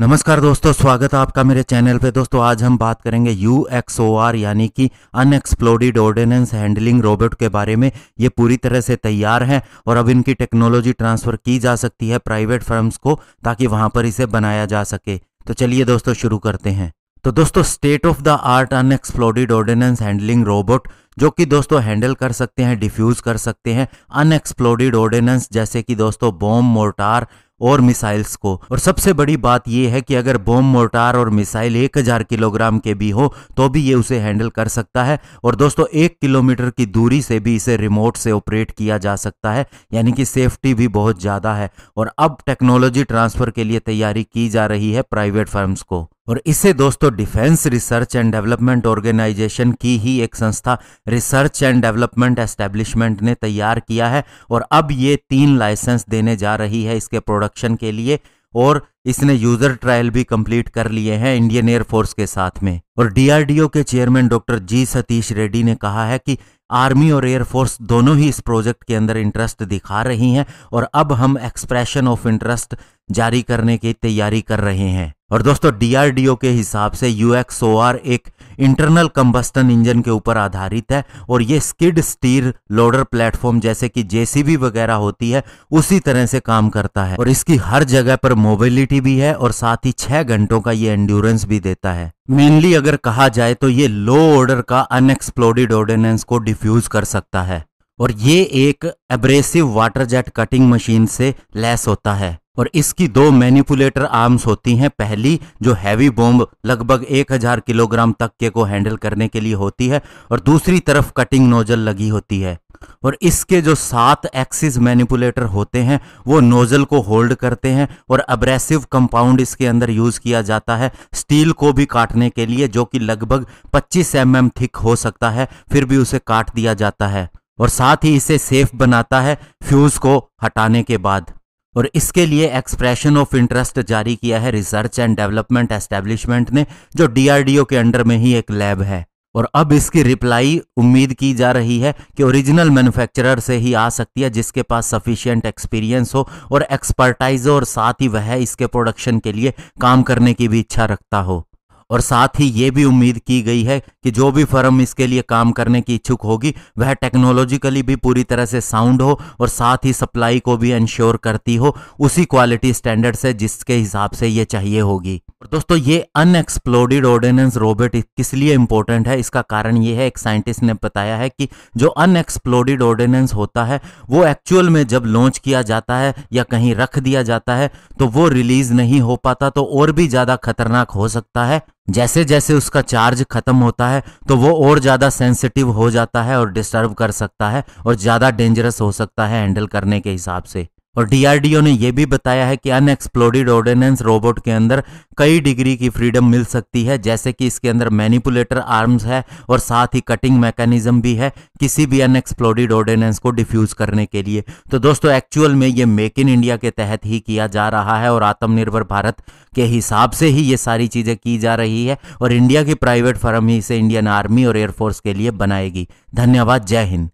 नमस्कार दोस्तों स्वागत है आपका मेरे चैनल पे दोस्तों आज हम बात करेंगे यू एक्स ओ आर यानी कि अनएक्सप्लोडिड ऑर्डिनेंस हैंडलिंग रोबोट के बारे में ये पूरी तरह से तैयार है और अब इनकी टेक्नोलॉजी ट्रांसफ़र की जा सकती है प्राइवेट फर्म्स को ताकि वहां पर इसे बनाया जा सके तो चलिए दोस्तों शुरू करते हैं तो दोस्तों state of the art unexploded ordnance handling robot जो कि दोस्तों हैंडल कर सकते हैं डिफ्यूज़ कर सकते हैं अनएक्सप्लोडिड ऑर्डिनेंस जैसे कि दोस्तों बॉम्ब मोर्टार और मिसाइल्स को और सबसे बड़ी बात यह है कि अगर बॉम्ब मोर्टार और मिसाइल एक हजार किलोग्राम के भी हो तो भी ये उसे हैंडल कर सकता है और दोस्तों एक किलोमीटर की दूरी से भी इसे रिमोट से ऑपरेट किया जा सकता है यानी कि सेफ्टी भी बहुत ज़्यादा है और अब टेक्नोलॉजी ट्रांसफर के लिए तैयारी की जा रही है प्राइवेट फर्म्स को और इसे दोस्तों defence research and development organisation की ही एक संस्था रिसर्च एंड डेवलपमेंट एस्टेब्लिशमेंट ने तैयार किया है और अब ये तीन लाइसेंस देने जा रही है इसके प्रोडक्शन के लिए और इसने यूजर ट्रायल भी कंप्लीट कर लिए हैं इंडियन एयरफोर्स के साथ में और डीआरडीओ के chairman doctor G Satish Reddy ने कहा है कि आर्मी और एयरफोर्स दोनों ही इस प्रोजेक्ट के अंदर इंटरेस्ट दिखा रही हैं और अब हम एक्सप्रेशन ऑफ इंटरेस्ट जारी करने की तैयारी कर रहे हैं और दोस्तों डीआरडीओ के हिसाब से यूएक्सओआर एक इंटरनल कंबस्टन इंजन के ऊपर आधारित है और ये स्किड स्टीर लोडर प्लेटफॉर्म जैसे कि जेसीबी वगैरह होती है उसी तरह से काम करता है और इसकी हर जगह पर मोबिलिटी भी है और साथ ही छह घंटों का ये एंड्योरेंस भी देता है मेनली अगर कहा जाए तो ये लो ऑर्डर का अनएक्सप्लोडेड ऑर्डिनेंस को डिफ्यूज कर सकता है और ये एक abrasive water jet cutting machine से लेस होता है और इसकी दो मैनिपुलेटर आर्म्स होती हैं पहली जो हैवी बॉम्ब लगभग 1000 किलोग्राम तक के को हैंडल करने के लिए होती है और दूसरी तरफ कटिंग नोजल लगी होती है और इसके जो सात एक्सिस मैनिपुलेटर होते हैं वो नोजल को होल्ड करते हैं और अब्रेसिव कंपाउंड इसके अंदर यूज़ किया जाता है स्टील को भी काटने के लिए जो कि लगभग 25 एम mm थिक हो सकता है फिर भी उसे काट दिया जाता है और साथ ही इसे सेफ बनाता है फ्यूज़ को हटाने के बाद और इसके लिए एक्सप्रेशन ऑफ इंटरेस्ट जारी किया है रिसर्च एंड डेवलपमेंट एस्टेब्लिशमेंट ने जो डीआरडीओ के अंडर में ही एक लैब है और अब इसकी रिप्लाई उम्मीद की जा रही है कि ओरिजिनल मैन्युफैक्चरर से ही आ सकती है जिसके पास सफिशियंट एक्सपीरियंस हो और एक्सपर्टाइज हो और साथ ही वह इसके प्रोडक्शन के लिए काम करने की भी इच्छा रखता हो और साथ ही ये भी उम्मीद की गई है कि जो भी फर्म इसके लिए काम करने की इच्छुक होगी वह टेक्नोलॉजिकली भी पूरी तरह से साउंड हो और साथ ही सप्लाई को भी इंश्योर करती हो उसी क्वालिटी स्टैंडर्ड से जिसके हिसाब से ये चाहिए होगी और दोस्तों ये अनएक्सप्लोडेड ऑर्डिनेंस रोबोट किस लिए इंपॉर्टेंट है इसका कारण ये है एक साइंटिस्ट ने बताया है कि जो अनएक्सप्लोडेड ऑर्डिनेंस होता है वो एक्चुअल में जब लॉन्च किया जाता है या कहीं रख दिया जाता है तो वो रिलीज नहीं हो पाता तो और भी ज्यादा खतरनाक हो सकता है जैसे जैसे उसका चार्ज खत्म होता है है तो वो और ज़्यादा सेंसिटिव हो जाता है और डिस्टर्ब कर सकता है और ज़्यादा डेंजरस हो सकता है हैंडल करने के हिसाब से और डीआरडीओ ने यह भी बताया है कि अनएक्सप्लोडेड ऑर्डिनेंस रोबोट के अंदर कई डिग्री की फ्रीडम मिल सकती है जैसे कि इसके अंदर मैनिपुलेटर आर्म्स है और साथ ही कटिंग मैकेनिज्म भी है किसी भी अनएक्सप्लोडेड ऑर्डिनेंस को डिफ्यूज करने के लिए तो दोस्तों एक्चुअल में ये मेक इन इंडिया के तहत ही किया जा रहा है और आत्मनिर्भर भारत के हिसाब से ही ये सारी चीज़ें की जा रही है और इंडिया की प्राइवेट फर्म ही इसे इंडियन आर्मी और एयरफोर्स के लिए बनाएगी धन्यवाद जय हिंद